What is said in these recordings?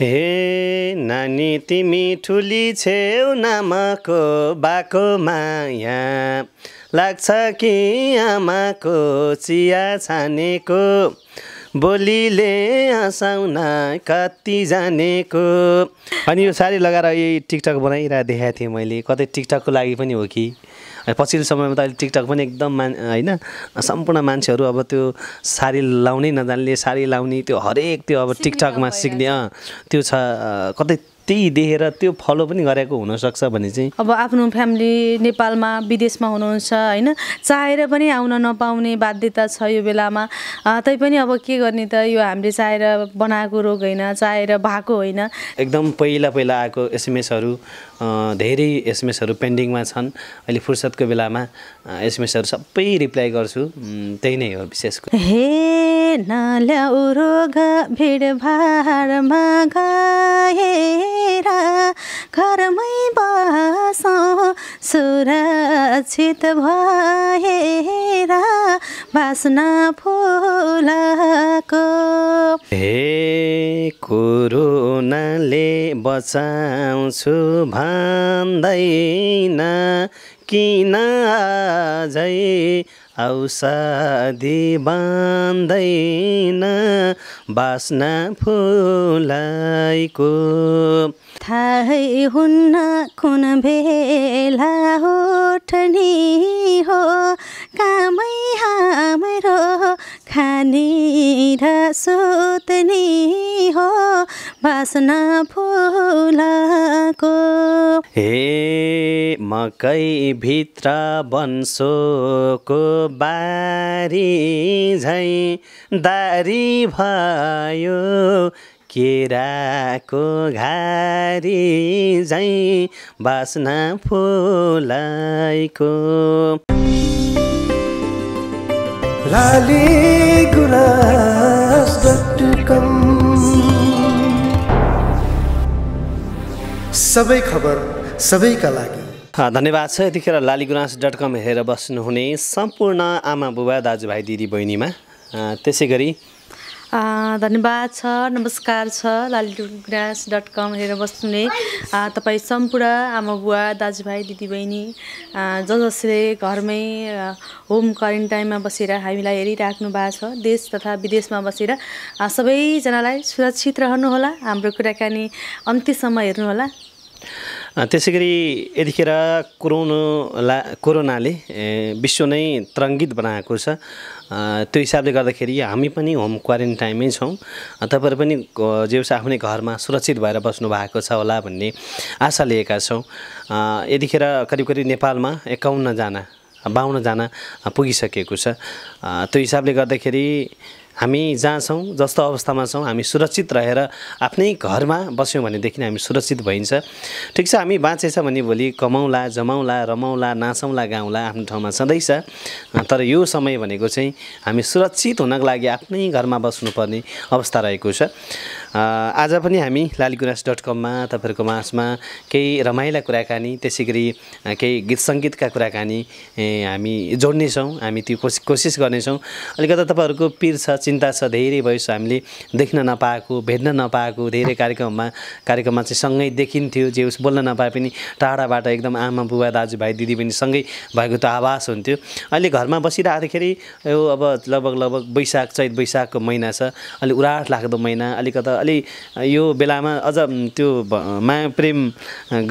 हे नानी तिमी ठुली छेउ नामको बाको माया लाग्छ कि आमाको चिया छानेको बोलीले हँसाउन कति जानेको अनि यो साडी लगाएर यही टिकटक बनाइरहेको देखाएको थिएँ मैले कतै टिकटकको लागि पनि हो कि पछिल्लो समयमा त अहिले टिकटक पनि एकदम मान होइन सम्पूर्ण मान्छेहरू अब त्यो साडी लाउनै नजान्ने साडी लाउने त्यो हरेक त्यो अब टिकटकमा सिक्ने त्यो छ कतै त्यही देखेर त्यो फलो पनि गरेको हुनसक्छ भने चाहिँ अब आफ्नो फ्यामिली नेपालमा विदेशमा हुनुहुन्छ होइन चाहेर पनि आउन नपाउने बाध्यता छ यो बेलामा तैपनि अब के गर्ने त यो हामीले चाहेर बनाएको रोग होइन चाहेर भएको होइन एकदम पहिला पहिला आएको एसएमएसहरू धेरै एसएमएसहरू पेन्डिङमा छन् अहिले फुर्सदको बेलामा एसएमएसहरू सबै रिप्लाई गर्छु त्यही नै हो विशेष हे नल्याउ रोग भिडभाडमा गएर घरमै बसौँ सुरक्षित भएर बाँच्न फुलको हे कोरोनाले बचाउँछु भा मान्दैन किन आजै औषधि बान्दैन बास्ना फुलाइको थाहै हुन्न कुन भेला होठनी हो कामै हाम्रो खाने र सुत्नी हो बासना फुलको हे मकै भित्र बन्सोको बारी झै दारी भयो केराको घारी झैँ बास्ना फुलाइको लाली सबै खबर सबैका लागि धन्यवाद छ यतिखेर लाली गुनास डट कम हेरेर बस्नुहुने सम्पूर्ण आमा बुबा दाजुभाइ दिदी बहिनीमा त्यसै गरी धन्यवाद छ नमस्कार छ लालिटुग्रास डट कम हेरेर बस्नुले तपाईँ सम्पूर्ण आमा बुवा दाजुभाइ दिदीबहिनी ज जसले घरमै होम क्वारेन्टाइनमा बसेर हामीलाई हेरिराख्नु भएको छ देश तथा विदेशमा बसेर सबैजनालाई सुरक्षित रहनुहोला हाम्रो कुराकानी अन्त्यसम्म हेर्नुहोला त्यसै गरी यतिखेर कोरोना कोरोनाले विश्व नै तरङ्गित बनाएको छ त्यो हिसाबले गर्दाखेरि हामी पनि होम क्वारेन्टाइनमै छौँ तपाईँहरू पनि जेउस आफ्नै घरमा सुरक्षित भएर बस्नु भएको छ होला भन्ने आशा लिएका छौँ यतिखेर करिब करिब नेपालमा एकाउन्नजना बाहुनजना पुगिसकेको छ त्यो हिसाबले गर्दाखेरि हामी जहाँ छौँ जस्तो अवस्थामा छौँ हामी सुरक्षित रहेर आफ्नै घरमा बस्यौँ भनेदेखि हामी सुरक्षित भइन्छ ठिक छ हामी बाँचेछ भने भोलि कमाउँला जमाउँला रमाउँला नाचौँला गाउँला आफ्नो ठाउँमा छँदैछ तर यो समय भनेको चाहिँ हामी सुरक्षित हुनको लागि आफ्नै घरमा बस्नुपर्ने अवस्था रहेको छ आज पनि हामी लालीगुराँस डट कममा तपाईँहरूको माझमा केही रमाइला कुराकानी त्यसै गरी केही गीत सङ्गीतका कुराकानी हामी जोड्नेछौँ हामी त्यो कोसि कोसिस गर्नेछौँ अलिकता तपाईँहरूको पिर छ चिन्ता छ धेरै भयो हामीले देख्न नपाएको भेट्न नपाएको धेरै कार्यक्रममा कार्यक्रममा चाहिँ सँगै देखिन्थ्यो जे उस बोल्न नपाए पनि टाढाबाट एकदम आमा बुबा दाजुभाइ दिदीबहिनी सँगै भएको त आभास हुन्थ्यो अहिले घरमा बसिरहँदाखेरि यो अब लगभग लगभग वैशाख चैत वैशाखको महिना छ अलिक उराट लाग्दो महिना अलिकता अलि यो बेलामा अझ त्यो माया प्रेम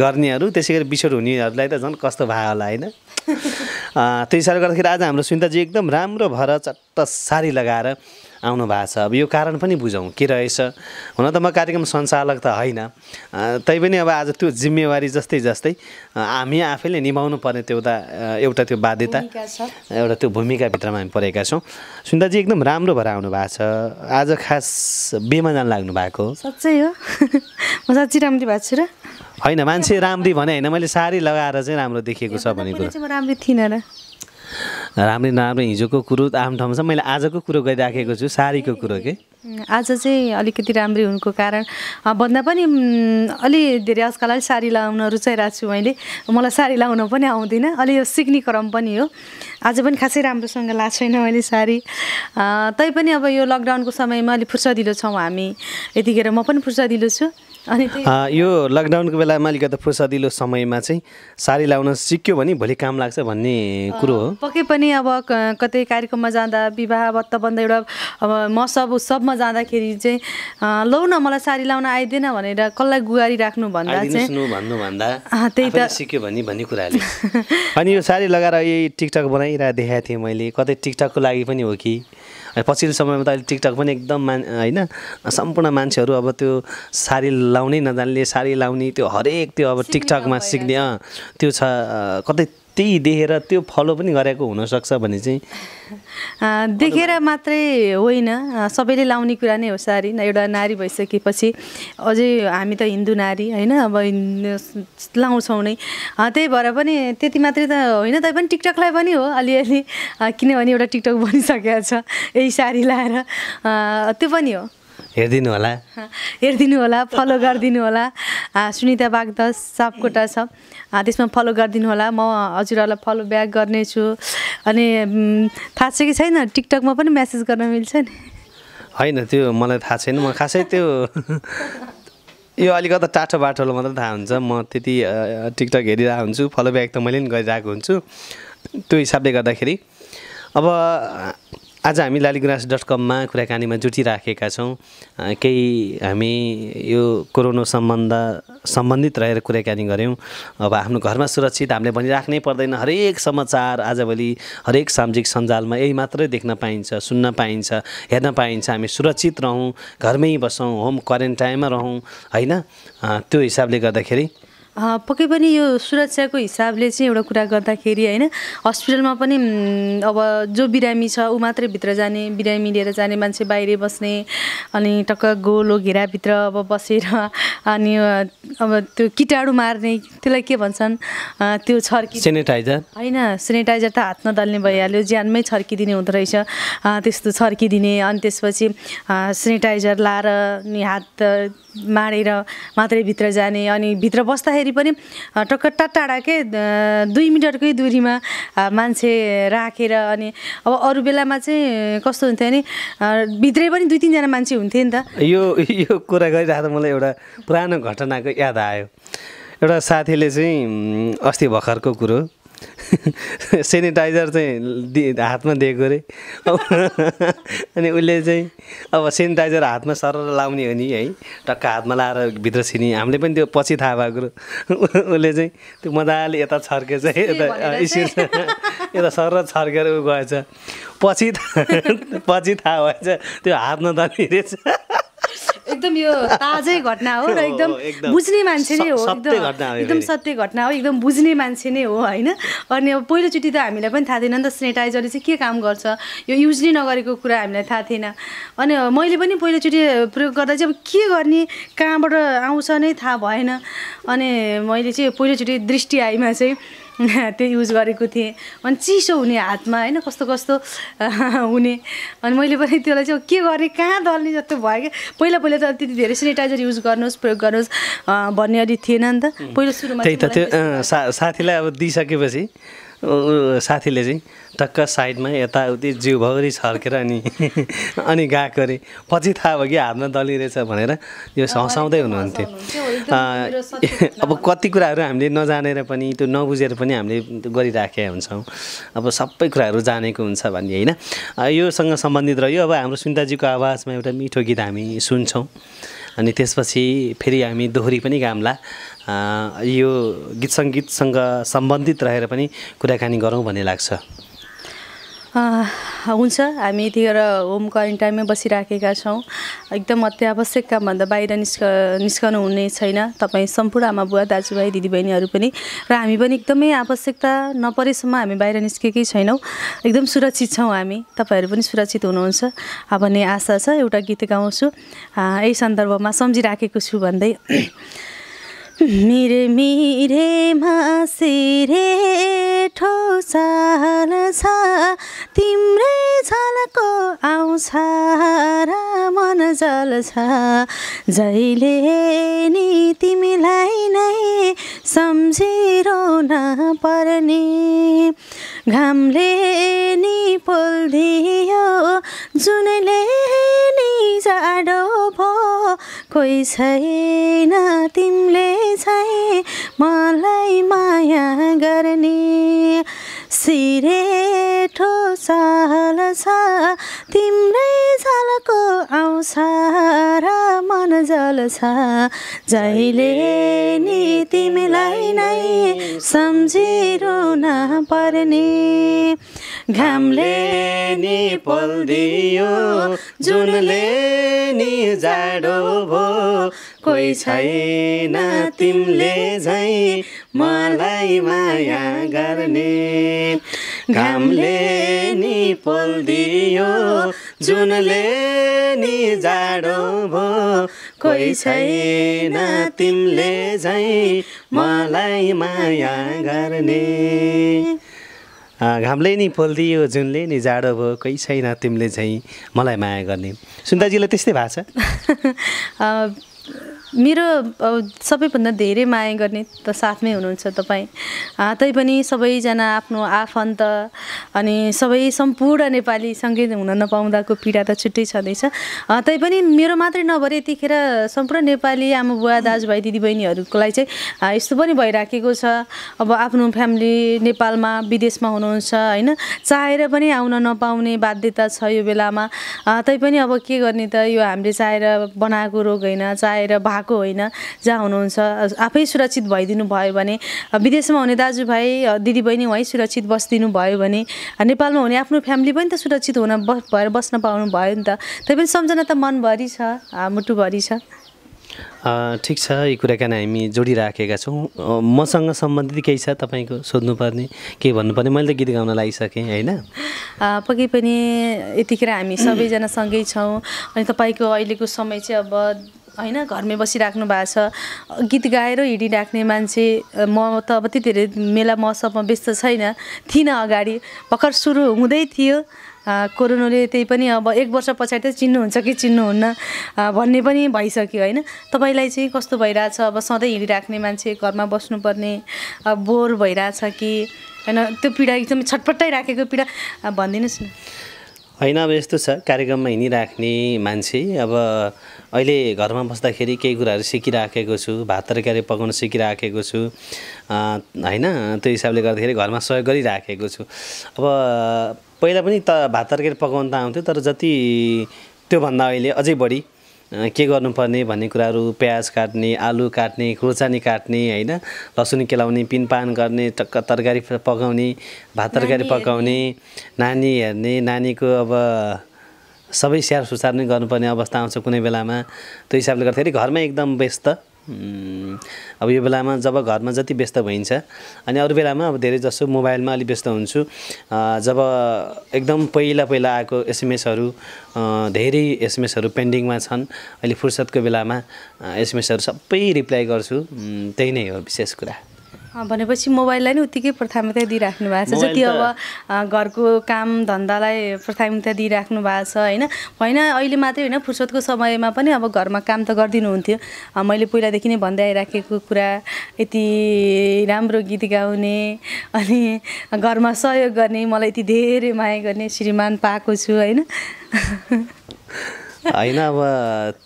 गर्नेहरू त्यसै गरी बिछोड हुनेहरूलाई त झन् कस्तो भयो होला होइन त्यही साह्रो गर्दाखेरि आज हाम्रो सुन्दाजी एकदम राम्रो भएर चट्ट सारी लगाएर आउनु भएको छ अब यो कारण पनि बुझौँ के रहेछ हुन त म कार्यक्रम सञ्चालक त होइन तैपनि अब आज त्यो जिम्मेवारी जस्तै जस्तै हामी आफैले निभाउनु पर्ने त्यो एउटा त्यो बाध्यता एउटा त्यो भूमिकाभित्रमा हामी परेका छौँ सुन्दाजी एकदम राम्रो भएर आउनु भएको छ आज खास बेमा लाग्नु भएको साँच्चै हो म साँच्ची राम्री भएको छु र होइन मान्छे राम्री भने होइन मैले साडी लगाएर चाहिँ राम्रो देखेको छ भनेको थिइनँ र राम्रै नराम्रो हिजोको कुरो आम ठाउँमा छ मैले आजको कुरो गरिराखेको छु साडीको कुरो के आज चाहिँ अलिकति राम्रै हुनुको कारण भन्दा पनि अलि धेरै आजकल अलिक साडी लाउन रुचाइरहेको छु मैले मलाई साडी लाउन पनि आउँदिनँ अलि यो सिक्ने क्रम पनि हो आज पनि खासै राम्रोसँग लाएको छैन मैले साडी तैपनि अब यो लकडाउनको समयमा अलिक फुर्सदिलो छौँ हामी यतिखेर म पनि फुर्सदिलो छु यो लकडाउनको बेलामा अलिकति फुर्सदिलो समयमा चाहिँ साडी लाउन सिक्यो भने भोलि काम लाग्छ भन्ने कुरो हो पक्कै पनि अब कतै कार्यक्रममा जाँदा विवाह बन्द एउटा अब मसब उत्सवमा जाँदाखेरि चाहिँ लौ न मलाई साडी लाउन आइदिएन भनेर कसलाई गुहारी राख्नु भन्दा भन्नुभन्दा त्यही त सिक्यो भने भन्ने कुराले अनि यो साडी लगाएर यही टिकटक बनाइरहेको देखाएको थिएँ मैले कतै टिकटकको लागि पनि हो कि पछिल्लो समयमा त अहिले टिकटक पनि एकदम मान होइन सम्पूर्ण मान्छेहरू अब त्यो साडी लाउनै नजान्ने साडी लाउने त्यो हरेक त्यो अब टिकटकमा सिक्ने त्यो छ कतै त्यही देखेर त्यो फलो पनि गरेको हुनसक्छ भने चाहिँ देखेर मात्रै होइन सबैले लाउने कुरा नै हो सारी एउटा नारी भइसकेपछि अझै हामी त हिन्दू नारी होइन अब लाउँछौँ नै त्यही भएर पनि त्यति मात्रै त होइन पनि टिकटकलाई पनि हो अलिअलि किनभने एउटा टिकटक बनिसकेको छ यही सारी लाएर त्यो पनि हो हेरिदिनु होला हेरिदिनु होला फलो गरिदिनु होला सुनिता बागदस सापकोटा छ त्यसमा फलो गरिदिनु होला म हजुरहरूलाई फलो ब्याक गर्नेछु अनि थाहा छ कि छैन टिकटकमा पनि म्यासेज गर्न मिल्छ नि होइन त्यो मलाई थाहा छैन म खासै त्यो यो अलिकता टाठो बाटोलाई मात्रै थाहा हुन्छ म त्यति टिकटक हेरिरहेको हुन्छु फलो ब्याक त मैले पनि गरिरहेको हुन्छु त्यो हिसाबले गर्दाखेरि अब आज हामी लालीगुराँस डट कममा कुराकानीमा जुटिराखेका छौँ केही हामी यो कोरोना सम्बन्ध सम्बन्धित रहेर कुराकानी गऱ्यौँ अब आफ्नो घरमा सुरक्षित हामीले भनिराख्नै पर्दैन हरेक समाचार आजभोलि हरेक सामाजिक सञ्जालमा यही मात्रै देख्न पाइन्छ सुन्न पाइन्छ हेर्न पाइन्छ हामी सुरक्षित रहौँ घरमै बसौँ होम क्वारेन्टाइनमा रहौँ होइन त्यो हिसाबले गर्दाखेरि पक्कै पनि यो सुरक्षाको हिसाबले चाहिँ एउटा कुरा गर्दाखेरि होइन हस्पिटलमा पनि अब जो बिरामी छ ऊ मात्रै भित्र जाने बिरामी लिएर जाने मान्छे बाहिरै बस्ने अनि टक्क गोलो घेराभित्र अब बसेर अनि अब त्यो किटाणु मार्ने त्यसलाई के भन्छन् त्यो छर्कि सेनिटाइजर होइन सेनिटाइजर त हात नदल्ने भइहाल्यो ज्यानमै छर्किदिने हुँदो रहेछ त्यस्तो छर्किदिने अनि त्यसपछि सेनिटाइजर लाएर अनि हात माडेर मात्रै भित्र जाने अनि भित्र बस्दाखेरि जाँदाखेरि पनि टक्क के दुई मिटरकै दुरीमा मान्छे राखेर अनि अब अरू बेलामा चाहिँ कस्तो हुन्थ्यो भने भित्रै पनि दुई तिनजना मान्छे हुन्थ्यो नि त यो यो कुरा गरिरहेको मलाई एउटा पुरानो घटनाको याद आयो एउटा साथीले चाहिँ अस्ति भर्खरको कुरो सेनिटाइजर चाहिँ हातमा दिएको अरे अनि उसले चाहिँ अब सेनिटाइजर हातमा सरर लाउने हो नि है टक्क हातमा लाएर भित्र छिनी हामीले पनि त्यो पछि थाहा भएको उसले चाहिँ त्यो मजाले यता छर्के चाहिँ यता यता सरर छर्केर ऊ गएछ पछि पछि थाहा भएछ त्यो हातमा धनी एकदम यो ताजै घटना हो र एकदम बुझ्ने मान्छे नै हो एकदम एकदम सत्य घटना हो एकदम बुझ्ने मान्छे नै हो होइन अनि अब पहिलोचोटि त हामीलाई पनि थाहा थिएन नि त सेनिटाइजरले चाहिँ के काम गर्छ यो युज नै नगरेको कुरा हामीलाई थाहा थिएन अनि मैले पनि पहिलोचोटि प्रयोग गर्दा चाहिँ अब के गर्ने कहाँबाट आउँछ नै थाहा भएन अनि मैले चाहिँ पहिलोचोटि दृष्टि आइमा चाहिँ त्यो युज गरेको थिएँ अनि चिसो हुने हातमा होइन कस्तो कस्तो हुने अनि मैले पनि त्यसलाई चाहिँ के गर्ने कहाँ दल्ने जस्तो भयो क्या पहिला पहिला त त्यति धेरै सेनिटाइजर युज गर्नुहोस् प्रयोग गर्नुहोस् भन्ने अलिक थिएन नि त पहिला सुरुमा त्यही त त्यो साथीलाई अब दिइसकेपछि साथीले चाहिँ टक्क साइडमा यताउति जिउभरि छर्केर अनि अनि गएको अरे पछि थाहा भयो कि हातमा दलिरहेछ भनेर यो हँसाउँदै हुनुहुन्थ्यो अब कति कुराहरू हामीले नजानेर पनि त्यो नबुझेर पनि हामीले गरिराखेका हुन्छौँ अब सबै कुराहरू जानेको हुन्छ भन्ने होइन योसँग सम्बन्धित रह्यो अब हाम्रो सुन्दाजीको आवाजमा एउटा मिठो गीत हामी सुन्छौँ अनि त्यसपछि फेरि हामी दोहोरी पनि गाम्ला यो गीत सङ्गीतसँग सम्बन्धित रहेर पनि कुराकानी गरौँ भन्ने लाग्छ हुन्छ हामी यतिखेर होम क्वारेन्टाइनमै बसिराखेका छौँ एकदम अत्यावश्यक कामभन्दा बाहिर निस्क निस्कनु हुने छैन तपाईँ सम्पूर्ण आमा बुवा दाजुभाइ दिदीबहिनीहरू पनि र हामी पनि एकदमै आवश्यकता नपरेसम्म हामी बाहिर निस्केकै छैनौँ एकदम सुरक्षित छौँ हामी तपाईँहरू पनि सुरक्षित हुनुहुन्छ भन्ने आशा छ एउटा गीत गाउँछु यही सन्दर्भमा सम्झिराखेको छु भन्दै मिरे मेरे मासे रे छ आउँछ र मन जल्छ जहिले नि तिमीलाई नै सम्झिरहन पर्ने घामले नि पोल्दियो जुनले नि जाडो भो कोही छैन तिमीले छै मलाई माया गर्ने सिरेठो साल छ तिम्रै झलको आउँछ र मन जल छ जहिले नि तिमीलाई तिमीलाई नै न पर्ने घामले नि पल्दियो जुनले नि जाडो भो कोही छैन तिमीले झै मलाई माया गर्ने घामले नि पोल्दियो जुनले नि जाडो भो कोही छैन तिमीले झै मलाई माया गर्ने घामले नि पोलिदियो जुनले नि जाडो भयो कोही छैन तिमीले झैँ मलाई माया गर्ने सुन्दाजीलाई त्यस्तै भएको छ मेरो सबैभन्दा धेरै माया गर्ने त साथमै हुनुहुन्छ तपाईँ तैपनि सबैजना आफ्नो आफन्त अनि सबै सम्पूर्ण नेपाली सँगै हुन नपाउँदाको पीडा त छुट्टै छँदैछ तैपनि मेरो मात्रै नभएर यतिखेर सम्पूर्ण नेपाली आमा बुवा दाजुभाइ दिदीबहिनीहरूको लागि चाहिँ यस्तो पनि भइराखेको छ अब आफ्नो फ्यामिली नेपालमा विदेशमा हुनुहुन्छ होइन चाहेर पनि आउन नपाउने बाध्यता छ यो बेलामा तैपनि अब के गर्ने त यो हामीले चाहेर बनाएको रोग होइन चाहेर भाग आएको होइन जहाँ हुनुहुन्छ आफै सुरक्षित भइदिनु भयो भने विदेशमा हुने दाजुभाइ दिदीबहिनी उहीँ सुरक्षित बसिदिनु भयो भने नेपालमा हुने आफ्नो फ्यामिली पनि त सुरक्षित हुन भएर बस्न पाउनु भयो नि त पनि सम्झना त मनभरि छ मुटुभरि छ ठिक छ यो कुराकानी हामी जोडिराखेका छौँ मसँग सम्बन्धित केही छ तपाईँको सोध्नुपर्ने केही भन्नुपर्ने मैले त गीत गाउन लागिसकेँ होइन पक्कै पनि यतिखेर हामी सबैजना सँगै छौँ अनि तपाईँको अहिलेको समय चाहिँ अब होइन घरमै बसिराख्नु भएको छ गीत गाएर हिँडिराख्ने मान्छे म त अब त्यति धेरै मेला महोत्सवमा व्यस्त छैन थिइनँ अगाडि भर्खर सुरु हुँदै थियो कोरोनाले त्यही पनि अब एक वर्ष पछाडि त चिन्नुहुन्छ कि चिन्नुहुन्न भन्ने पनि भइसक्यो होइन तपाईँलाई चाहिँ कस्तो भइरहेछ अब सधैँ हिँडिराख्ने मान्छे घरमा बस्नुपर्ने बोर भइरहेछ कि होइन त्यो पीडा एकदमै छटपट्टै राखेको पीडा भनिदिनुहोस् न होइन अब यस्तो छ कार्यक्रममा हिँडिराख्ने मान्छे अब अहिले घरमा बस्दाखेरि केही कुराहरू सिकिराखेको छु भात तरकारी पकाउन सिकिराखेको छु होइन त्यो हिसाबले गर्दाखेरि घरमा सहयोग गरिराखेको छु अब पहिला पनि त भात तरकारी पकाउन त आउँथ्यो तर जति त्योभन्दा अहिले अझै बढी के गर्नुपर्ने भन्ने कुराहरू प्याज काट्ने आलु काट्ने खुर्सानी काट्ने होइन लसुन केलाउने पिनपान गर्ने टक्क तरकारी पकाउने भात तरकारी पकाउने नानी हेर्ने नानीको अब सबै स्याहार सुसार नै गर्नुपर्ने अवस्था आउँछ कुनै बेलामा त्यो हिसाबले गर्दाखेरि घरमै एकदम व्यस्त अब यो बेलामा जब घरमा जति व्यस्त भइन्छ अनि अरू बेलामा अब धेरै जसो मोबाइलमा अलिक व्यस्त हुन्छु जब एकदम पहिला पहिला आएको एसएमएसहरू धेरै एसएमएसहरू पेन्डिङमा छन् अहिले फुर्सदको बेलामा एसएमएसहरू सबै रिप्लाई गर्छु त्यही नै हो विशेष कुरा भनेपछि मोबाइललाई नै उत्तिकै प्राथमिकता दिइराख्नु भएको छ जति अब घरको काम धन्दालाई प्राथमिकता दिइराख्नु भएको छ होइन होइन अहिले मात्रै होइन फुर्सदको समयमा पनि अब घरमा काम त गरिदिनु हुन्थ्यो मैले पहिलादेखि नै भन्दै आइराखेको कुरा यति राम्रो गीत गाउने अनि घरमा सहयोग गर्ने मलाई यति धेरै माया गर्ने श्रीमान पाएको छु होइन होइन अब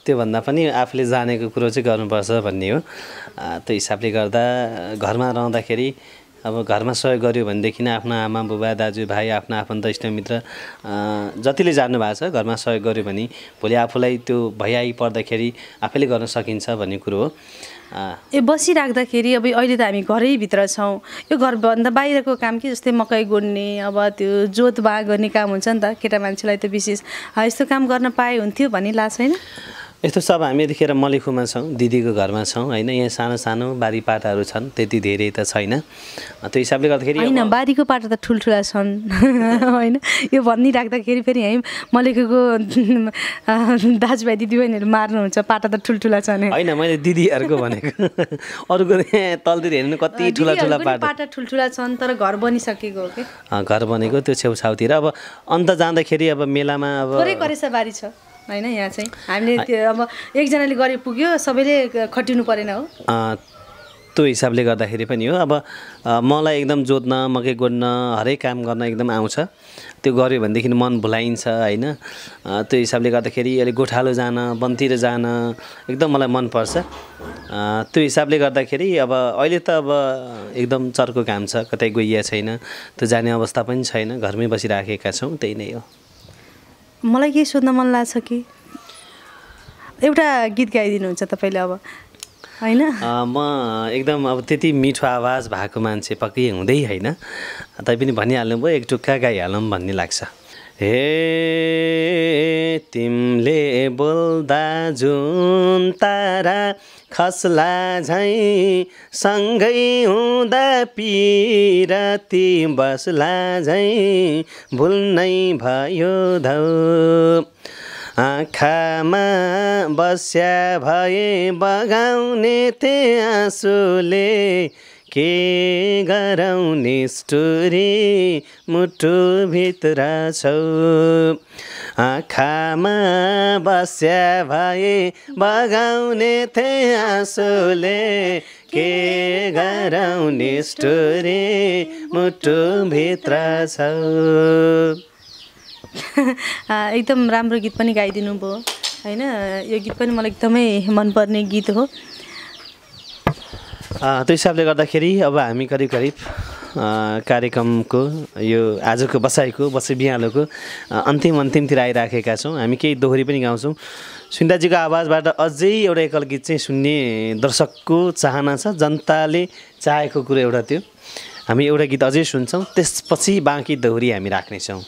त्योभन्दा पनि आफूले जानेको कुरो चाहिँ गर्नुपर्छ भन्ने हो त्यो हिसाबले गर्दा घरमा रहँदाखेरि अब घरमा सहयोग गऱ्यो भनेदेखि आफ्नो आमा बुबा दाजुभाइ आफ्नो आफन्त इष्टमित्र जतिले भएको छ घरमा सहयोग गऱ्यो भने भोलि आफूलाई त्यो भइआइ पर्दाखेरि आफैले गर्न सकिन्छ भन्ने कुरो हो ए बसिराख्दाखेरि अब अहिले त हामी घरैभित्र छौँ यो घरभन्दा बाहिरको काम के जस्तै मकै गोड्ने अब त्यो जोत बाँ गर्ने काम हुन्छ नि त केटा मान्छेलाई त विशेष यस्तो काम गर्न पाए हुन्थ्यो भन्ने लाग्छ होइन यस्तो सब हामी यतिखेर मलेखुमा छौँ दिदीको घरमा छौँ होइन यहाँ सानो सानो बारी पाटाहरू छन् त्यति धेरै त छैन त्यो हिसाबले गर्दाखेरि होइन बारीको पाटा त ठुल्ठुला छन् होइन यो भनिराख्दाखेरि फेरि है मलेखुको दाजुभाइ दिदीबहिनीहरू मार्नुहुन्छ पाटा त ठुल्ठुला छन् होइन मैले दिदीहरूको भनेको अरूको यहाँ तलतिर हेर्नु कति ठुला ठुला पाटा पाटा ठुल्ठुला छन् तर घर बनिसकेको हो घर बनेको त्यो छेउछाउतिर अब अन्त जाँदाखेरि अब मेलामा अब बारी छ होइन यहाँ चाहिँ हामीले त्यो अब एकजनाले गरे पुग्यो सबैले खटिनु परेन हो त्यो हिसाबले गर्दाखेरि पनि हो अब मलाई एकदम जोत्न मकै गोड्न हरेक काम गर्न एकदम आउँछ त्यो गऱ्यो भनेदेखि मन भुलाइन्छ होइन त्यो हिसाबले गर्दाखेरि अहिले गोठालो जान वनतिर जान एकदम मलाई मनपर्छ त्यो हिसाबले गर्दाखेरि अब अहिले त अब एकदम चर्को काम छ कतै गइया छैन त्यो जाने अवस्था पनि छैन घरमै बसिराखेका छौँ त्यही नै हो मलाई केही सोध्न मन लाग्छ कि एउटा गीत गाइदिनुहुन्छ तपाईँले अब होइन म एकदम अब त्यति मिठो आवाज भएको मान्छे पक्कै हुँदै होइन तैपनि भनिहाल्नु भयो एक टुक्का गाइहालौँ भन्ने लाग्छ हे तिमीले बोल्दा जुन तारा खस्ला झैँ सँगै हुँदा पिराती बसला झैँ भुल्नै भयो धौ आँखामा बस्या भए बगाउने थिए आँसुले के गराउने स्टोरी मुटुभित्र छौ आँखामा बस्या भए बगाउने थे आँसुले के गराउने स्टोरी मुटुभित्र छ एकदम राम्रो गीत पनि गाइदिनु भयो होइन यो गीत पनि मलाई एकदमै मनपर्ने गीत हो त्यो हिसाबले गर्दाखेरि अब हामी करिब करिब कार्यक्रमको यो आजको बसाइको बसाइ बिहालोको अन्तिम अन्तिमतिर आइराखेका छौँ हामी केही दोहोरी पनि गाउँछौँ सुन्दाजीको आवाजबाट अझै एउटा एकल गीत चाहिँ सुन्ने दर्शकको चाहना छ जनताले चाहेको कुरो एउटा त्यो हामी एउटा गीत अझै सुन्छौँ त्यसपछि बाँकी दोहोरी हामी राख्नेछौँ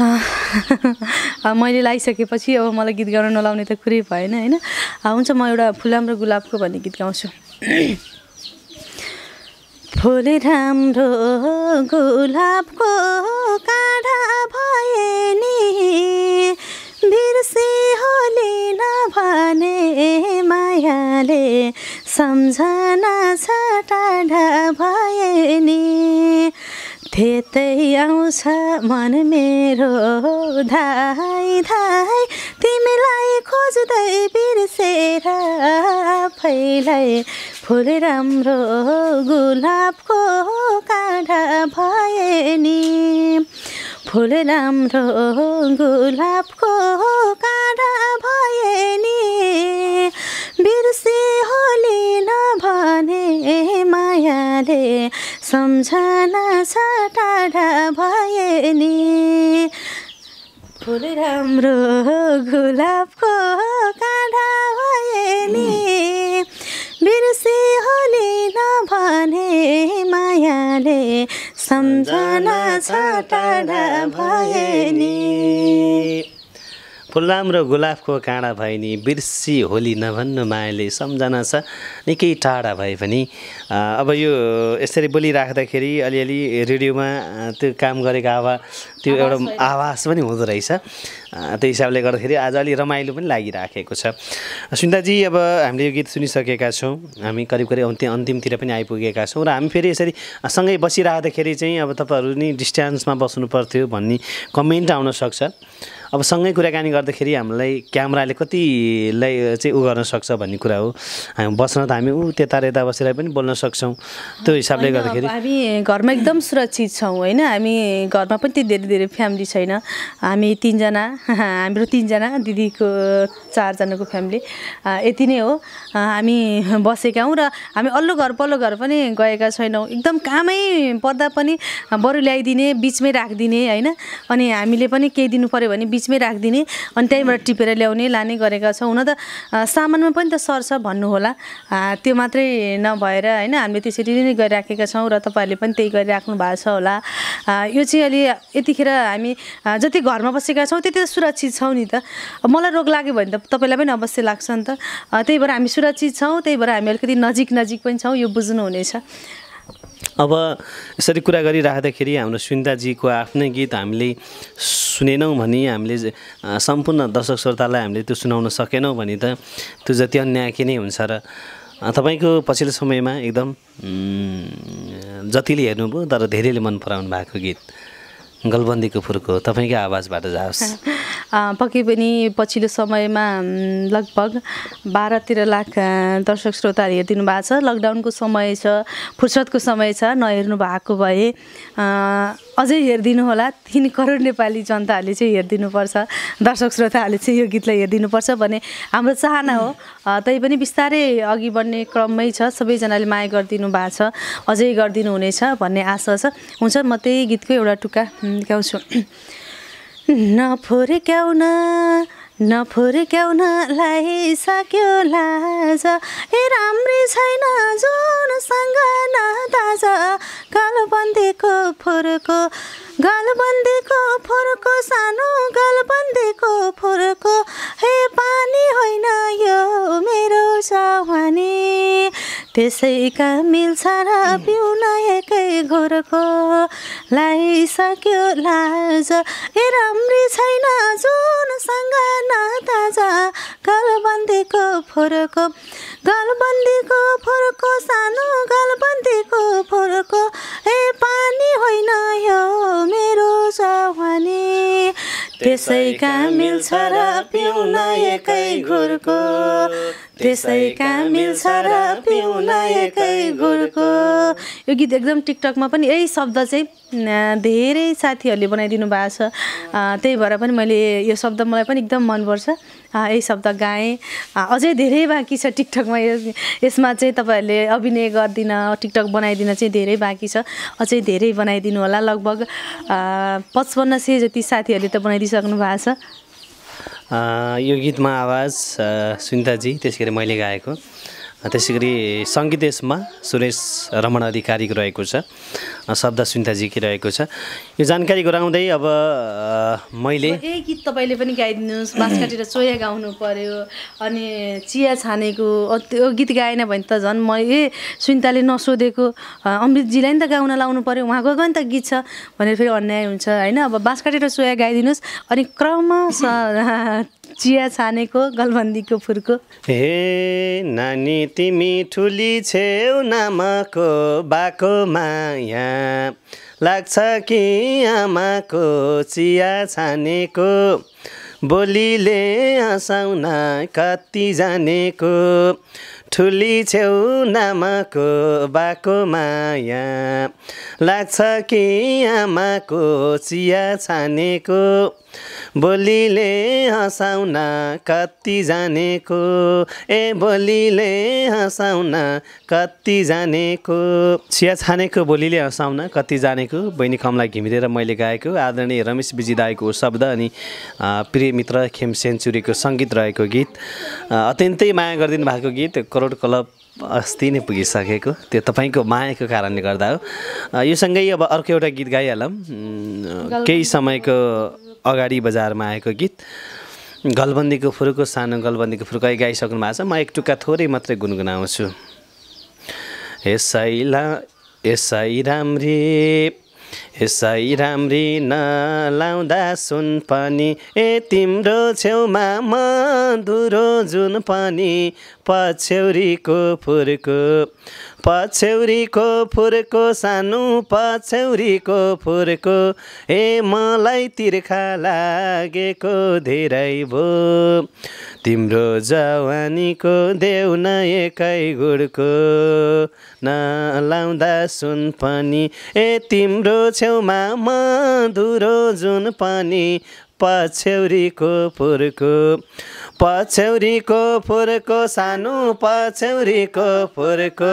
मैले लगाइसकेपछि अब मलाई गीत गाउन नलाउने त कुरै भएन होइन हुन्छ म एउटा फुलाम्रो गुलाबको भन्ने गीत गाउँछु फुल राम्रो गुलाबको काढा भए नि बिर्से होले नभने मायाले सम्झना छ टाढा भए नि त्यतै आउँछ मन मेरो धाई धाई तिमीलाई खोज्दै बिर्सेर फैलाई फुल राम्रो गुलाबको काढ़ा भए नि फुल राम्रो गुलाबको काँडा भए नि बिर्से होली नभने मायाले सम्झना छ टाढा भए नि फुल राम्रो गुलाबको काँडा भए नि बिर्से होली नभने मायाले सम्झना छ टाढा भए नि फुलाम र गुलाबको काँडा भए नि बिर्सी होली नभन्नु मायाले सम्झना छ निकै टाढा भए पनि अब यो यसरी बोलिराख्दाखेरि अलिअलि रेडियोमा त्यो काम गरेको आवा त्यो एउटा आवाज पनि हुँदो रहेछ त्यो हिसाबले गर्दाखेरि आज अलि रमाइलो पनि लागिराखेको छ सुन्दाजी अब हामीले यो गीत सुनिसकेका छौँ हामी करिब करिब अन्त्य अन्तिमतिर पनि आइपुगेका छौँ र हामी फेरि यसरी सँगै बसिरहँदाखेरि चाहिँ अब तपाईँहरू नि डिस्टेन्समा बस्नु पर्थ्यो भन्ने कमेन्ट आउन सक्छ अब सँगै कुराकानी गर्दाखेरि हामीलाई क्यामराले कतिलाई चाहिँ उ गर्न सक्छ भन्ने कुरा हो हामी बस्न त हामी ऊ त्यता यता बसेर पनि बोल्न सक्छौँ त्यो हिसाबले गर्दाखेरि हामी घरमा एकदम सुरक्षित छौँ होइन हामी घरमा पनि त्यति धेरै धेरै फ्यामिली छैन हामी तिनजना हाम्रो तिनजना दिदीको चारजनाको फ्यामिली यति नै हो हामी बसेका हौँ र हामी अल्लो घर पल्लो घर पनि गएका छैनौँ एकदम कामै पर्दा पनि बरु ल्याइदिने बिचमै राखिदिने होइन अनि हामीले पनि केही दिनु पऱ्यो भने बिचमै राखिदिने अनि त्यहीँबाट टिपेर ल्याउने लाने गरेका छौँ हुन त सामानमा पनि त सर्छ भन्नुहोला त्यो मात्रै नभएर होइन हामीले त्यसरी नै गरिराखेका छौँ र तपाईँहरूले पनि त्यही गरिराख्नु भएको छ होला यो चाहिँ अलि यति त्यतिखेर हामी जति घरमा बसेका छौँ त्यति त सुरक्षित छौँ नि त मलाई रोग लाग्यो भने त तपाईँलाई पनि अवश्य लाग्छ नि त त्यही भएर हामी सुरक्षित छौँ त्यही भएर हामी अलिकति नजिक नजिक पनि छौँ यो बुझ्नुहुनेछ अब यसरी कुरा गरिराख्दाखेरि हाम्रो सुनिताजीको आफ्नै गीत हामीले सुनेनौँ भने हामीले सम्पूर्ण दर्शक श्रोतालाई हामीले त्यो सुनाउन सकेनौँ भने त त्यो जति अन्याय नै हुन्छ र तपाईँको पछिल्लो समयमा एकदम जतिले हेर्नुभयो तर धेरैले मन पराउनु भएको गीत गलबन्दीको फुर्को तपाईँकै आवाजबाट जाओस् पक्कै पनि पछिल्लो समयमा लगभग बाह्र तेह्र लाख दर्शक श्रोताहरू हेरिदिनु भएको छ लकडाउनको समय छ फुर्सदको समय छ नहेर्नु भएको भए अझै हेरिदिनु होला तिन करोड नेपाली जनताहरूले चाहिँ हेरिदिनुपर्छ दर्शक श्रोताहरूले चाहिँ यो गीतलाई हेरिदिनुपर्छ भन्ने हाम्रो चाहना हो तैपनि बिस्तारै अघि बढ्ने क्रममै छ सबैजनाले माया गरिदिनु भएको छ अझै गरिदिनु हुनेछ भन्ने आशा छ हुन्छ म त्यही गीतको एउटा टुक्का गाउँछु नफोरे न नफुर्क्याउनलाई सक्यो लाज ए राम्री छैन जुनसँग दाज गलबन्दीको फुरको गलबन्दीको फुरको सानो गलबन्दीको फुरको हे पानी होइन यो मेरो सवा त्यसैका मिल्छ र पिउन एकै घोरको लाइसक्यो लाज ए राम्री छैन जुनसँग नाता जा गलबन्दीको फुरको गलबन्दीको फुरको सानो गलबन्दीको फुरको ए पानी होइन यो मेरो जवानी त्यसैका मिल्छ र पिउन एकै घोरको त्यसै काम मिल्छ र पिउला एकै यो गीत एकदम टिकटकमा पनि यही शब्द चाहिँ धेरै साथीहरूले बनाइदिनु भएको छ त्यही भएर पनि मैले यो शब्द मलाई पनि एकदम मनपर्छ यही शब्द गाएँ अझै धेरै बाँकी छ टिकटकमा यसमा चाहिँ तपाईँहरूले अभिनय गरिदिन टिकटक बनाइदिन चाहिँ धेरै बाँकी छ अझै धेरै बनाइदिनु होला लगभग पचपन्न सय जति साथीहरूले त बनाइदिइसक्नु भएको छ यो गीतमा आवाज सुनिताजी त्यसै गरी मैले गाएको त्यसै गरी सङ्गीतेशमा सुरेश रमण अधिकारीको रहेको छ शब्द सुन्ताजीकी रहेको छ यो जानकारी गराउँदै अब मैले केही गीत तपाईँले पनि गाइदिनुहोस् बाँस काटेर चोया गाउनु पर्यो अनि चिया छानेको त्यो गीत गाएन भने त झन् मैले सुन्ताले नसोधेको अमृतजीलाई नि त गाउन लाउनु पर्यो उहाँको पनि त गीत छ भनेर फेरि अन्याय हुन्छ होइन अब बाँस काटेर चोया गाइदिनुहोस् अनि क्रमशः चिया छानेको गलबन्दीको फुर्को हे नानी तिमी ठुली छेउ नामाको बाको माया लाग्छ कि आमाको चिया छानेको बोलीले हँसाउन कति जानेको ठुली छेउ नामाको बाको माया लाग्छ कि आमाको चिया छानेको बोलीले हँसाउन कति जानेको ए बोलीले हँसाउन कति जानेको सिया छानेको बोलीले हँसाउन कति जानेको बहिनी खमलाई घिमिरेर मैले गाएको आदरणीय रमेश विजिदाईको शब्द अनि प्रिय मित्र खेम सेन्चुरीको सङ्गीत रहेको गीत अत्यन्तै माया गरिदिनु भएको गीत करोड क्लब अस्ति नै पुगिसकेको त्यो तपाईँको मायाको कारणले गर्दा हो यो अब अर्को एउटा गीत गाइहालौँ केही समयको अगाडि बजारमा आएको गीत गलबन्दीको फुरुको सानो गलबन्दीको फुरुकै गाइसक्नु भएको छ म एक टुक्का थोरै मात्रै गुनगुनाउँछु यसै ला यसै राम्री यसै राम्री नलाउँदा सुन पनि ए तिम्रो छेउमा दुरो जुन पनि पछ्यौरीको फुर्को पछ्यौरीको फुरको सानो पछ्यौरीको फुरको ए मलाई तिर्खा लागेको धेरै भो तिम्रो जवानीको देउ न एकै गुडको नलाउँदा सुन पनि ए तिम्रो छेउमा मधुरो जुन पनि पछ्यौरीको फुरको पछ्यौरीको फुर्को सानो पछ्यौरीको फुर्को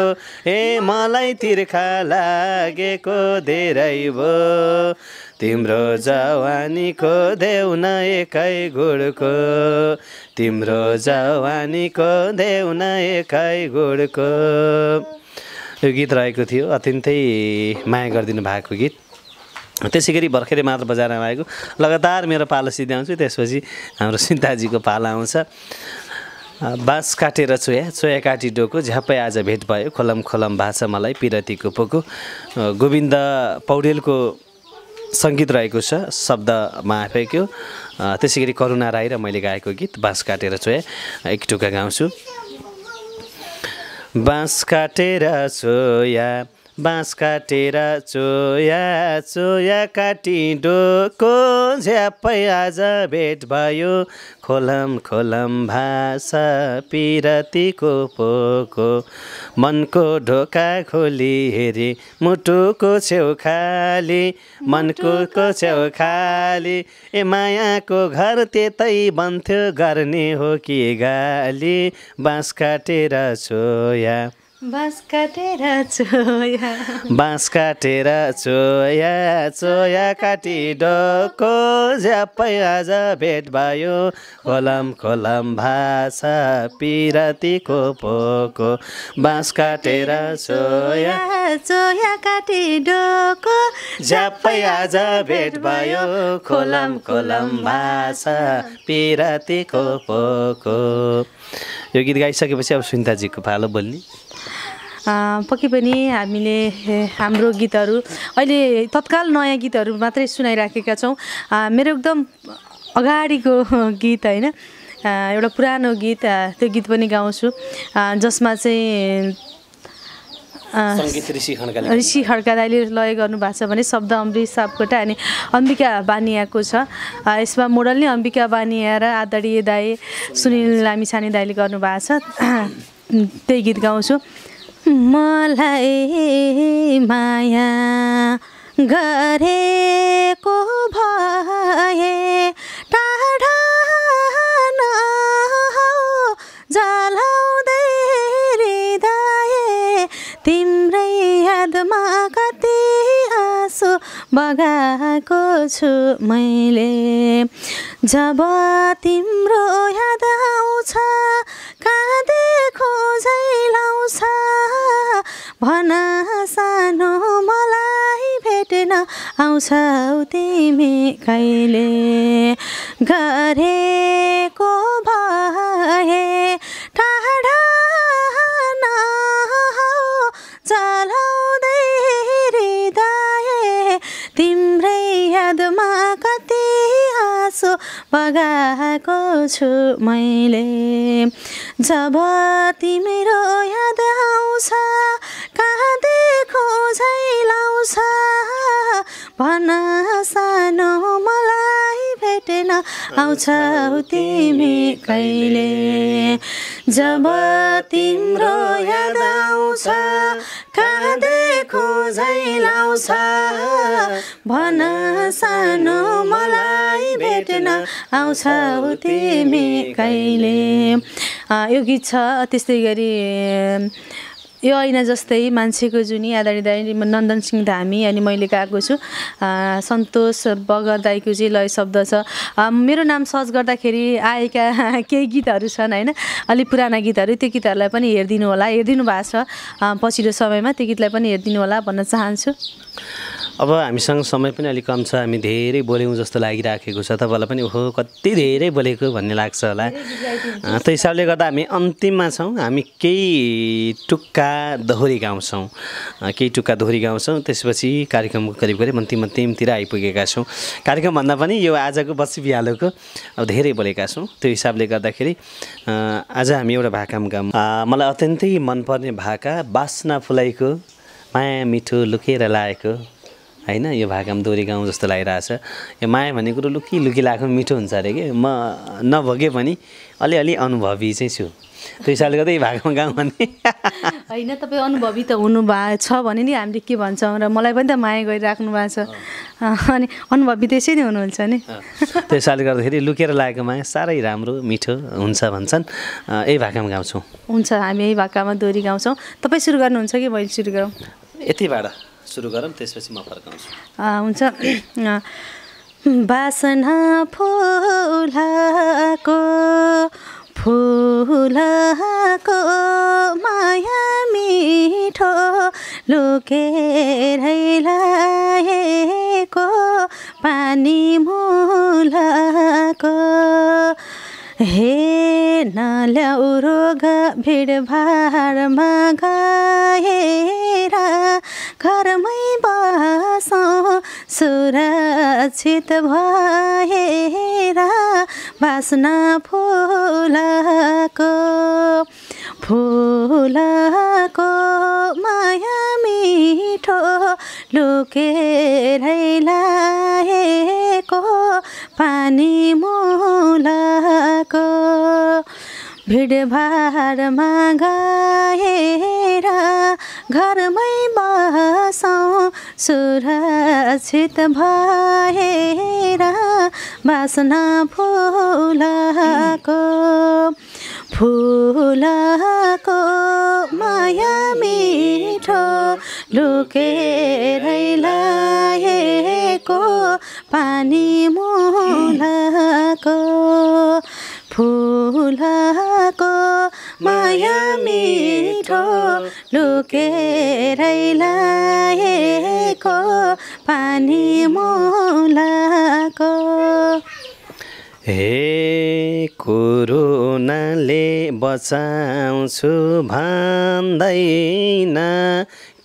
ए मलाई तिर्खा लागेको धेरै भो तिम्रो जवानीको देउन एकै गुडको तिम्रो जवानीको देउन एकै गुडको यो गीत रहेको थियो अत्यन्तै माया गरिदिनु भएको गीत त्यसै गरी भर्खरै मात्र बजारमा आएको लगातार मेरो पालो सिध्याउँछु त्यसपछि हाम्रो सिन्ताजीको पाला आउँछ बाँस काटेर चोया चोया काटी डोको झ्यापै आज भेट भयो खोलम खोलम भाषा मलाई पिरतीको पोको गोविन्द पौडेलको सङ्गीत रहेको छ शब्दमा फेक्यो त्यसै गरी करुणा राई र मैले गाएको गीत बाँस काटेर चोया एक टुक्का गाउँछु बाँस काटेर चोया बाँस काटेर चोया चोया काटी डोको झ्यापै आज भेट भयो खोलम खोलम भाषा पिरतीको पोको मनको ढोका खोली हेरे मुटुको छेउ खाली मनको छेउ खाली ए मायाको घर त्यतै बन्थ्यो गर्ने हो कि गाली बाँस काटेर छोया बाँस काटेर चोया बाँस काटेर चोया चोया काटी डोको झ्यापै आज भेट भयो खोलम खोलम भाषा पिरातीको पोको बाँस काटेर चोया चोया काटी डोको झ्यापै आज भेट भयो खोलम खोलम भाषा पिरातीको पोको यो गीत गाइसकेपछि अब सुनिताजीको पालो बोल्ने पक्कै पनि हामीले हाम्रो गीतहरू अहिले तत्काल नयाँ गीतहरू मात्रै सुनाइराखेका छौँ मेरो एकदम अगाडिको गीत होइन एउटा पुरानो गीत त्यो गीत पनि गाउँछु जसमा चाहिँ ऋषि खड्का दाईले लय गर्नुभएको छ भने शब्द अम्बी सापकोटा अनि अम्बिका बानियाको छ यसमा मोडल नै अम्बिका बानिया र आदरणीय दाई सुनिल लामिछाने दाईले गर्नुभएको छ त्यही गीत गाउँछु मलाई माया गरेको भए टाढा जलाउँदै हृदय तिम्रै यादमा कति आँसु बगाएको छु मैले जब तिम्रो याद आउँछ कहाँ खोजै लाउँछ भन सानो मलाई भेट्न आउँछौ तिमी कहिले गरेको भए टाढा न चला आँसु बगाएको छु मैले जब तिम्रो याद आउँछ कहाँ देखो लाउँछ भन सानो मलाई भेटेन आउँछौ तिमी कहिले जब तिम्रो याद आउँछ कहाँ झैलाउँछ भन सानो मलाई भेट्न आउँछौ तिमी कहिले यो गीत छ त्यस्तै गरी यो ऐना जस्तै मान्छेको जुनी आधारित नन्दन सिंह धामी अनि मैले गएको छु सन्तोष बगर दाईको चाहिँ लय शब्द छ मेरो नाम सर्च गर्दाखेरि आएका केही गीतहरू छन् होइन अलि पुराना गीतहरू त्यो गीतहरूलाई पनि हेरिदिनु होला हेरिदिनु भएको छ पछिल्लो समयमा त्यो गीतलाई पनि हेरिदिनु होला भन्न चाहन्छु अब हामीसँग समय पनि अलिक कम छ हामी धेरै बोल्यौँ जस्तो लागिराखेको छ तपाईँलाई पनि ओहो कति धेरै बोलेको भन्ने लाग्छ होला त्यो हिसाबले गर्दा हामी अन्तिममा छौँ हामी केही टुक्का दोहोरी गाउँछौँ केही टुक्का दोहोरी गाउँछौँ त्यसपछि कार्यक्रमको करिब करिब अन्तिम अन्तिमतिर आइपुगेका छौँ कार्यक्रमभन्दा पनि यो आजको बसी बिहालोको अब धेरै बोलेका छौँ त्यो हिसाबले गर्दाखेरि आज हामी एउटा भाकामा गाउँ मलाई अत्यन्तै मनपर्ने भाका बासना फुलाइको माया मिठो लुकेर लागेको होइन यो भाकाम दोहोरी गाउँ जस्तो छ यो माया भन्ने कुरो लुकी लुकी लाग्नु मिठो हुन्छ अरे कि म नभोगे पनि अलिअलि अनुभवी चाहिँ छु दुई साल गर्दा भागमा गाउँ भने होइन तपाईँ अनुभवी त हुनुभएको छ भने नि हामीले के भन्छौँ र मलाई पनि त माया गरिराख्नु भएको छ अनि अनुभवी त्यसै नै हुनुहुन्छ नि त्यो साल गर्दाखेरि लुकेर लागेको माया साह्रै राम्रो मिठो हुन्छ भन्छन् यही भाकामा गाउँछौँ हुन्छ हामी यही भाकामा दोहोरी गाउँछौँ तपाईँ सुरु गर्नुहुन्छ कि मैले सुरु गरौँ यतिबाट सुरु गरौँ त्यसपछि म फर्काउँछु हुन्छ बासना फुलाको फुलाको माया मिठो लुकेर लागेको पानी मुलाको हे नल्याउ रोग भिडभाडमा गएर घरमै बसौँ सुरक्षित भएर बास्ना फुलको फुलको माया मिठो लुकेरै लागेको पानी मुलाको भिडभाडमा गएर घरमै बसौँ सुरक्षित भएर बाँच्न फुलको फुलको माया मिठो लुकेरै लाएको पानी मुलाको फुला मिठो लुकेरै लाएको पानी मोलाको हे कुरुनाले बचाउँछु भन्दैन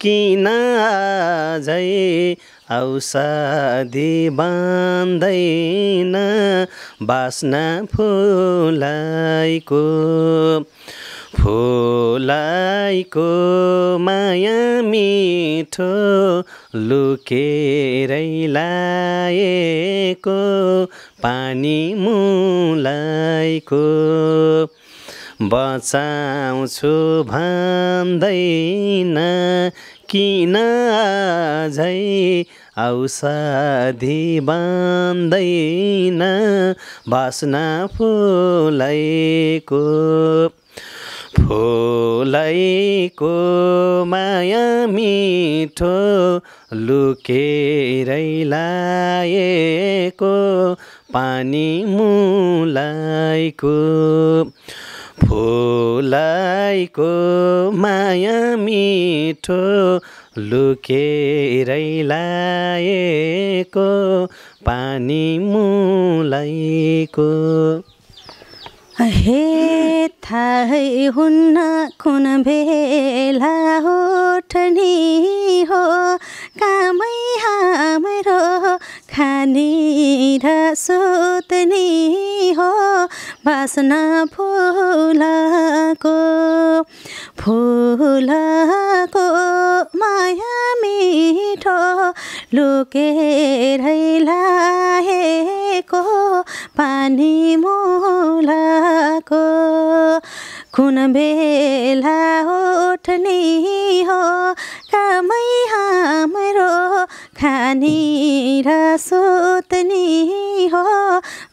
किन आजै औषधि बान्दैन बास्ना फुलाइको फुलाइको माया मिठो लुकेरै लाएको पानी मुलाइको बचाउँछु भन्दैन किन झै औषधि बान्दैन बास्ना फुलाइको फुलैको माया मिठो लुकेरै लाएको पानी मुलाइको फुलाइको माया मिठो लुकेरै लाएको पानी मुलाइको हे थाहै हुन्न कुन भेला हो हो कामै हाम्रो खाने र सुत्नी हो बासना फुलको फुलको माया मिठो लुके को पानी मुलाको कुन बेला उठनी हो कामै हाम्रो खानी र सुत्नी हो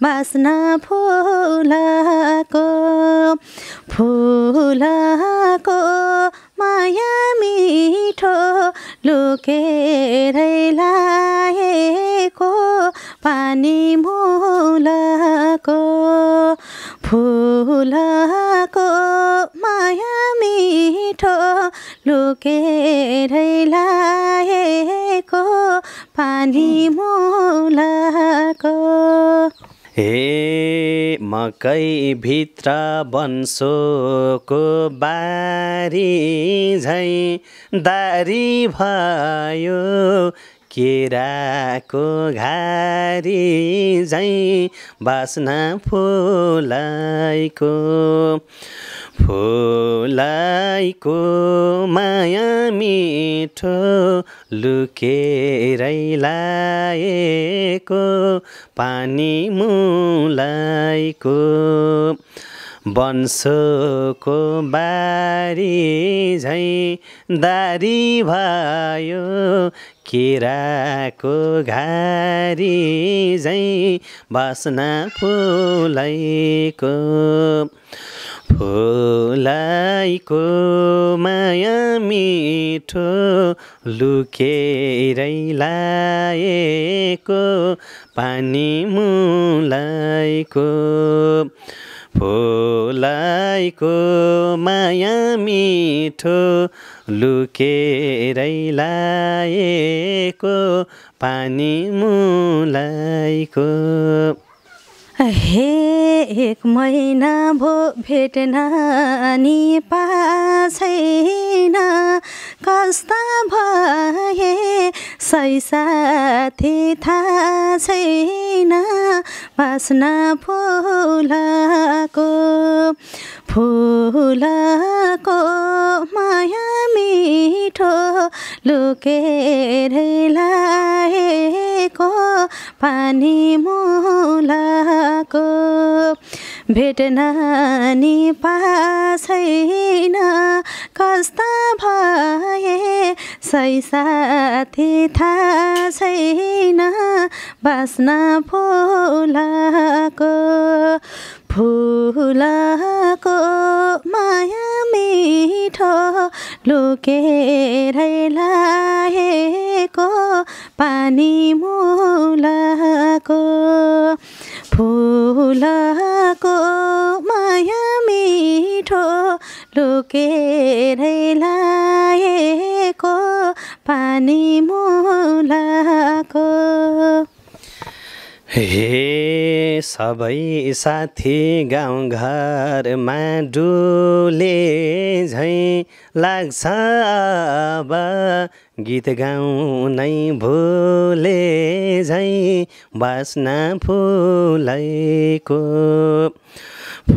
बाँच्न फुलको फुलको माया मिठो लुकेरै लाएको पानी मुलको फुलको माया मिठो लुके लाएको पानी मुलाको हे मकै भित्र बन्सोको बारी झै दारी भयो केराको घारी झैँ बास्ना फुलाइको फुलाइको माया मिठो लुकेरै लाएको पानी मुलाइको वंशको बारी झै दारी भयो केराको घारी झै बास्ना फुलैको फुलाइको माया मिठो लुकेरै लाएको पानी मुलाइको फोलाइको माया मिठो लुकेरै लाएको पानी मुलाइको हे एक महिना भो भेट्न पा छैन कस्ता भए सही साथी थाहा छैन बास्ना फुलको फुलको माया मिठो लुकेर को, पानी मुलाको भेट्न नि पासैन कस्ता भए सै साथी थाहा छैन बाँच्न फुलाको फुलको माया मिठो लोके लागेको पानी मुलाको फुलको माया मिठो लुकेरै लागेको पानी मुलाको हे सबै साथी गाउँघरमा डुले झैँ लाग्छ अब गीत गाउनै भुले झैँ बास्ना फुलैको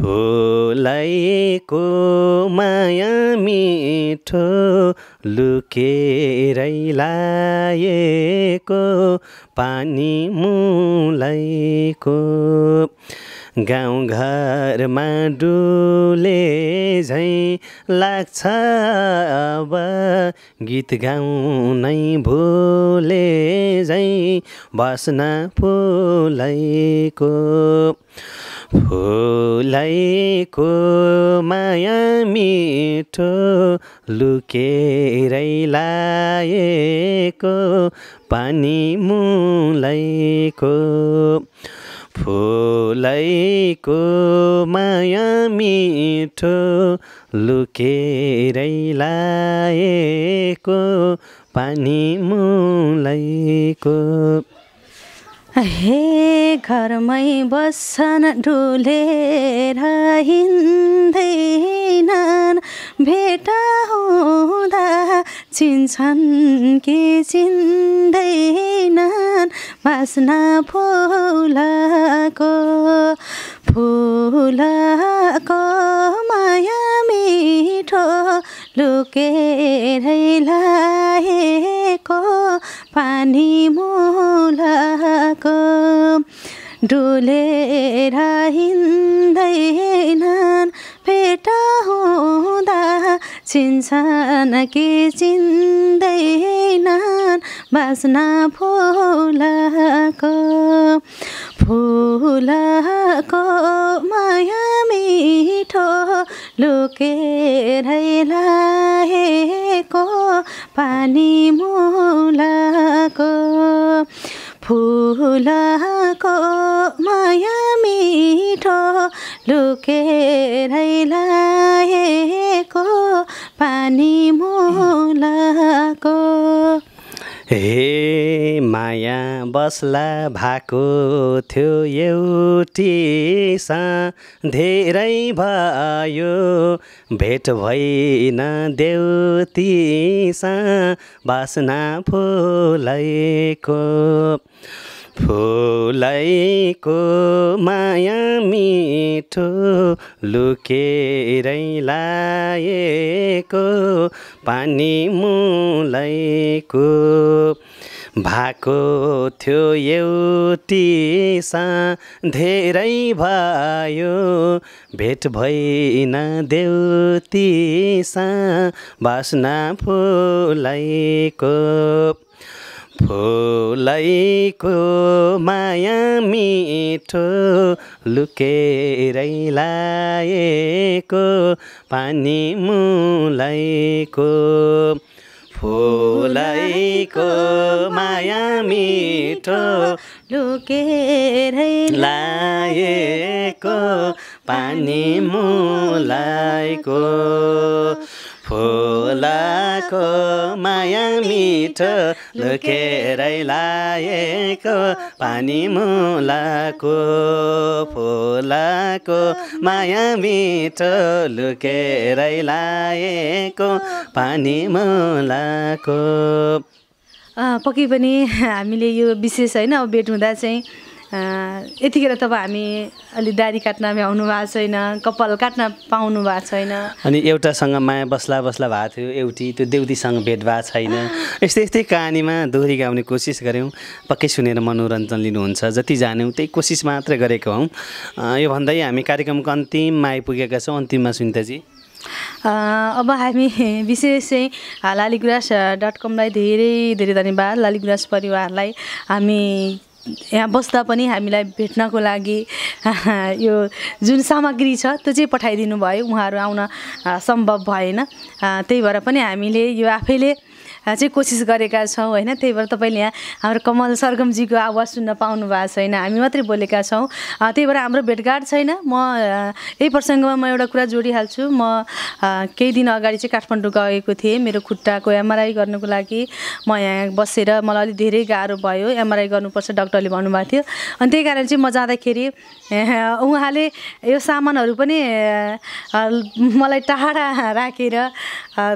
फुलाइको माया मिठो लुकेरै लाएको पानी मुलाइको गाउँघरमा डुले झै लाग्छ अब गीत गाउनै भुले झै बस्न फुलैको फुलैको माया मिठो लुकेरै लाएको पानी मुलैको फुलैको माया मिठो लुकेरै लाएको पानी मुलैको हे घरमै बस्छन् डुलेर हिँड्दैनन् भेट हुँदा चिन्छन् कि चिन्दैनन् बास्ना फुलको फुलको माया मिठो लुकेरै लाएको पानी मोलाको, डुले हिँड्दैनन् फेटा हुँदा चिन्छन् कि चिन्दैनन् बाँच्न फुलाको फुलको माया मिठो लुकेरै लागेको पानी मुलाको फुलको माया मिठो लुकेरै लागेको पानी मुलाको हे माया बस्ला भएको थियो एउटी धेरै भयो भेट भइन देउतीसा बासना फुलैको फुलैको माया मिठो लुकेरै लाएको पानी मुलैको भएको थियो एउटी सा धेरै भयो भेट भइन देउती सा बास्ना फुलैको फुलैको माया मिठो लुकेरै लाएको पानी मुलाईको फुलैको माया मिठो लुकेरै लाएको पानी मुलाईको खोलाको माया मिठो लुकेरै लाएको पानी मुलाको फुलाको माया मिठो लुकेरै लाएको पानी मुलाको पक्कै पनि हामीले यो विशेष होइन अब भेट हुँदा चाहिँ यतिखेर त अब हामी अलि दारी काट्न भ्याउनु भएको छैन कपाल काट्न पाउनु भएको छैन अनि एउटासँग माया बस्ला बस्ला भएको थियो एउटी त्यो देउतीसँग भेट भएको छैन यस्तै यस्तै कहानीमा दोहोरी गाउने कोसिस गऱ्यौँ पक्कै सुनेर मनोरञ्जन लिनुहुन्छ जति जान्यौँ त्यही कोसिस मात्रै गरेको हौँ यो भन्दै हामी कार्यक्रमको अन्तिममा आइपुगेका छौँ अन्तिममा सुनिताजी अब हामी विशेष चाहिँ लालीगुराँस डट कमलाई धेरै धेरै धन्यवाद लालीगुराँस परिवारलाई हामी यहाँ बस्दा पनि हामीलाई भेट्नको लागि यो जुन सामग्री छ त्यो चाहिँ पठाइदिनु भयो उहाँहरू आउन सम्भव भएन त्यही भएर पनि हामीले यो आफैले चाहिँ कोसिस गरेका छौँ होइन त्यही भएर तपाईँले यहाँ हाम्रो कमल सरगमजीको आवाज सुन्न पाउनु भएको छैन हामी मात्रै बोलेका छौँ त्यही भएर हाम्रो भेटघाट छैन म यही प्रसङ्गमा म एउटा कुरा जोडिहाल्छु म केही दिन अगाडि चाहिँ काठमाडौँ गएको थिएँ मेरो खुट्टाको एमआरआई गर्नुको लागि म यहाँ बसेर मलाई अलिक धेरै गाह्रो भयो एमआरआई गर्नुपर्छ डक्टरले भन्नुभएको थियो अनि त्यही कारण चाहिँ म जाँदाखेरि उहाँले यो सामानहरू पनि मलाई टाढा राखेर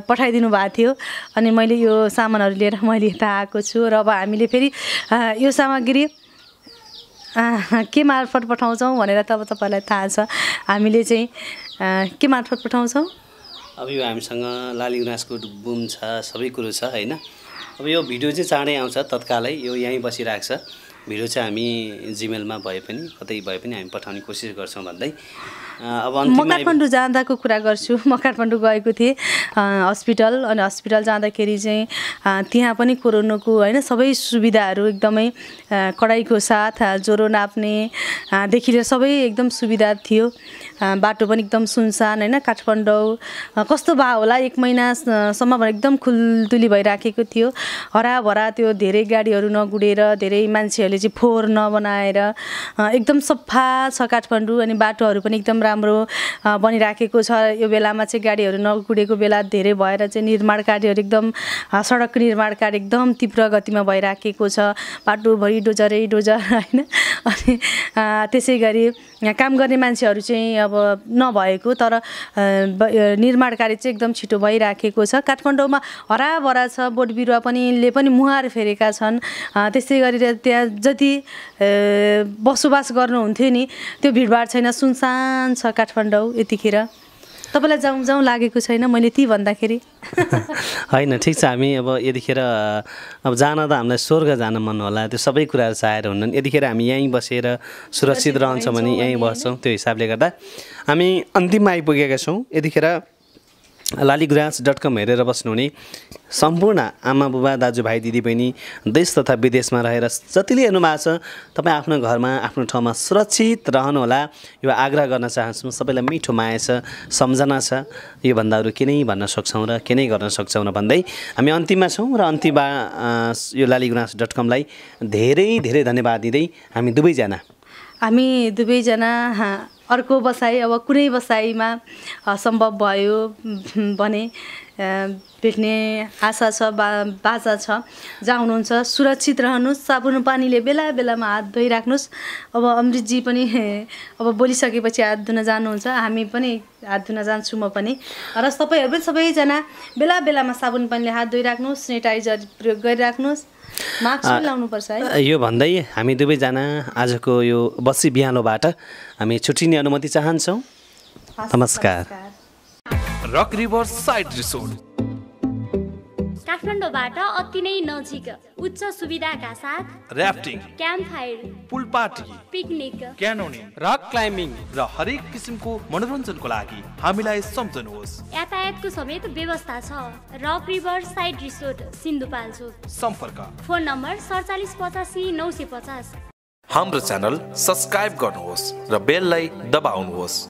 पठाइदिनु भएको थियो अनि मैले यो सामानहरू लिएर मैले यता आएको छु र अब हामीले फेरि यो सामग्री के मार्फत पठाउँछौँ भनेर त अब तपाईँलाई थाहा छ हामीले चाहिँ के मार्फत पठाउँछौँ अब यो हामीसँग लाली गुनासको बुम छ सबै कुरो छ होइन अब यो भिडियो चाहिँ चाँडै आउँछ तत्कालै यो यहीँ बसिरहेको छ भिडियो चाहिँ हामी जिमेलमा भए पनि कतै भए पनि हामी पठाउने कोसिस गर्छौँ भन्दै म काठमाडौँ जाँदाको कुरा गर्छु म काठमाडौँ गएको थिएँ हस्पिटल अनि हस्पिटल जाँदाखेरि चाहिँ त्यहाँ पनि कोरोनाको होइन सबै सुविधाहरू एकदमै कडाइको साथ ज्वरो नाप्नेदेखि लिएर सबै एकदम सुविधा थियो बाटो पनि एकदम सुनसान होइन काठमाडौँ कस्तो भयो होला एक महिनासम्म एकदम खुलदुली भइराखेको थियो हराभरा त्यो धेरै गाडीहरू नगुडेर धेरै मान्छेहरूले चाहिँ फोहोर नबनाएर एकदम सफा छ काठमाडौँ अनि बाटोहरू पनि एकदम राम्रो बनिराखेको छ यो बेलामा चाहिँ गाडीहरू नकुडेको बेला धेरै भएर चाहिँ निर्माण कार्यहरू एकदम सडक निर्माण कार्य एकदम तीव्र गतिमा भइराखेको छ बाटोभरि डोजरै डोजर होइन अनि त्यसै गरी काम गर्ने मान्छेहरू चाहिँ अब नभएको तर निर्माण कार्य चाहिँ एकदम छिटो भइराखेको छ काठमाडौँमा हराभरा छ बोट बिरुवा पनि ले पनि मुहार फेरेका छन् त्यस्तै गरेर त्यहाँ जति बसोबास गर्नुहुन्थ्यो नि त्यो भिडभाड छैन सुनसान छ काठमाडौँ यतिखेर तपाईँलाई जाउँ जाउँ लागेको छैन मैले ती भन्दाखेरि होइन ठिक छ हामी अब यतिखेर अब जान त हामीलाई स्वर्ग जान मन होला त्यो सबै कुराहरू चाहेर हुन्न यतिखेर हामी यहीँ बसेर सुरक्षित रहन्छौँ भने यहीँ बस्छौँ त्यो हिसाबले गर्दा हामी अन्तिममा आइपुगेका छौँ यतिखेर लालीगुराज डट कम हेरेर बस्नुहुने सम्पूर्ण आमा बुबा दाजुभाइ दिदीबहिनी देश तथा विदेशमा रहेर जतिले हेर्नु भएको छ तपाईँ आफ्नो घरमा आफ्नो ठाउँमा सुरक्षित रहनुहोला यो आग्रह गर्न चाहन्छौँ सबैलाई मिठो माया छ सम्झना छ योभन्दा अरू के नै भन्न सक्छौँ र के नै गर्न सक्छौँ र भन्दै हामी अन्तिममा छौँ र अन्तिममा यो लालीगुराज डट कमलाई धेरै धेरै धन्यवाद दिँदै हामी दुवैजना हामी दुवैजना अर्को बसाइ अब कुनै बसाइमा सम्भव भयो भने भेट्ने आशा छ बा बाजा छ जहाँ हुनुहुन्छ सुरक्षित रहनुहोस् साबुन पानीले बेला बेलामा हात धोइराख्नुहोस् अब अमृतजी पनि अब बोलिसकेपछि हात धुन जानुहुन्छ हामी पनि हात धुन जान्छु म पनि र तपाईँहरू पनि सबैजना बेला बेलामा साबुन पानीले हात धोइराख्नुहोस् सेनिटाइजर प्रयोग गरिराख्नुहोस् है यो भन्दै हामी दुवैजना आजको यो बसी बिहानोबाट हामी छुट्टिने अनुमति चाहन्छौँ नमस्कार रक रिभर साइड रिसोर्ट काठमाडौँबाट अति नै नजिक उच्च सुविधाका साथ rafting camp fire pool party picnic canyoning rock climbing र हरेक किसिमको मनोरञ्जनको लागि हामीलाई सम्झनुहोस् यातायातको समेत व्यवस्था छ rock river side resort Sindhupalchok सम्पर्क फोन नम्बर सडचालिस पचासी नौ सय पचास हाम्रो च्यानल सब्सक्राइब गर्नुहोस् र बेललाई दबाउनुहोस्